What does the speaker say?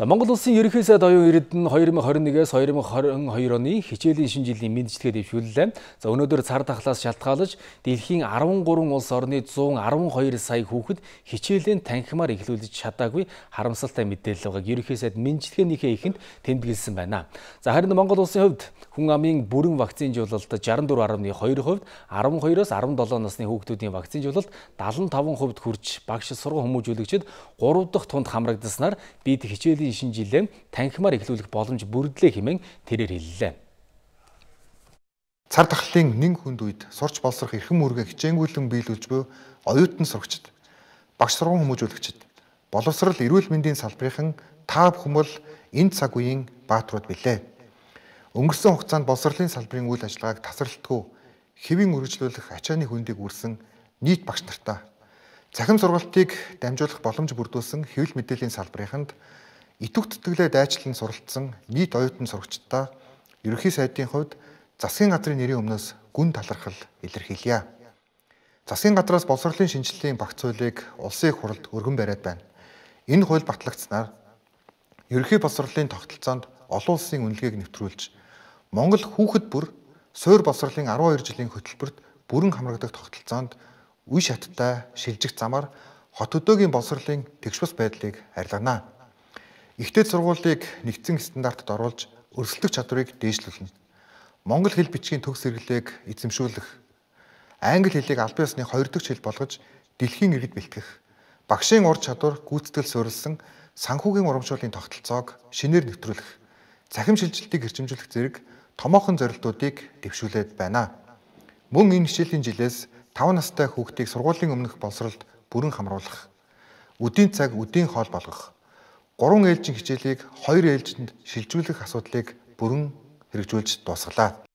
За Монгол улсын ерөнхий сайд оюун эрдэнэ 2021-с 2022 оны хичээлийн шинэ жилийн мэдчилгээ дэвшүүллээ. За өнөөдөр цар тахлаас шалтгаалж дэлхийн 13 улс орны 112 сая хүүхэд хичээлийн танхимаар эхлүүлж чадаагүй харамсалтай мэдээлэл байгааг ерөнхий сайд мэдчилгээнийхээ эхэнд тэмдэглэсэн байна. За харин Монгол улсын хувьд хүн амын бүрэн вакцин жуулалт 64.2%, 12-оос 17 насны хүүхдүүдийн вакцин жуулалт 75% хүрч багш сургууль хүмүүжүүлэгчид 3 дахь тунд хамрагдсанаар бид хичээлийн жилийн шинэ жилээр танхимаар эхлүүлэх боломж бүрдлээ хэмээн тэрээр хэллээ. Цар тахлын нэн хүнд үед сурч болсрох эрхэм үүргээ хичээнгүйлэн биелүүлж буй оюутан сурагчид, багш сургууль хүмүүжүүлэгчид, боловсрал эрүүл мэндийн салбарын таав хүмүүс энэ цаг үеийн баатарууд билээ. Өнгөрсөн хугацаанд боловсролын салбарын үйл ажиллагааг тасралтгүй хэвийн үргэлжлүүлэх ачааны хөндийг үрсэн нийт багш нартаа Захим сургалтыг дамжуулах боломж бүрдүүлсэн хэвлэл мэдээллийн салбарынд итвэгтгэлээ дайчлан суралцсан нийт оюутан сурагчдаа ерөнхий сайдын хувьд засгийн газрын нэрийн өмнөөс гүн талархал илэрхийлье. Засгийн газраас боловсролын шинжилгээний багц хуулийг улсын их хурлд өргөн бариад байна. Энэ хууль батлагдсанаар ерөнхий боловсролын тогтолцоонд олон улсын үнэлгээг нэвтрүүлж Монгол хүүхэд бүр суур боловсролын 12 жилийн хөтөлбөрт бүрэн хамрагдах тогтолцоонд үе шаттай шилжих замаар хот хөдөөгийн боловсролын тэгш бас байдлыг арилгана. Ихтэй сургуулийг нэгдсэн стандартад оруулж өрсөлдөх чадварыг дээшлүүлнэ. Монгол хэл бичгийн төгс хэрэглээг эзэмшүүлэх, англи хэлийг албан ёсны хоёр дахь хэл болгож дэлхийн иргэд бэлтгэх, багшийн ур чадвар гүйцэтгэл суурилсан санхүүгийн урамшууллын тогтолцоог шинээр нэвтрүүлэх, цахим шилжилтийг эрчимжүүлэх зэрэг томоохон зорилтуудыг дэвшүүлээд байна. Мөн энэ хичээлийн жилээс 5 настай хүүхдийг сургуулийн өмнөх боловсролд бүрэн хамруулах, үдийн цаг үдийн хоол болгох, 3 ээлжийн хичээлийг 2 ээлжинд шилжүүлэх асуудлыг бүрэн хэрэгжүүлж дуусгалаа.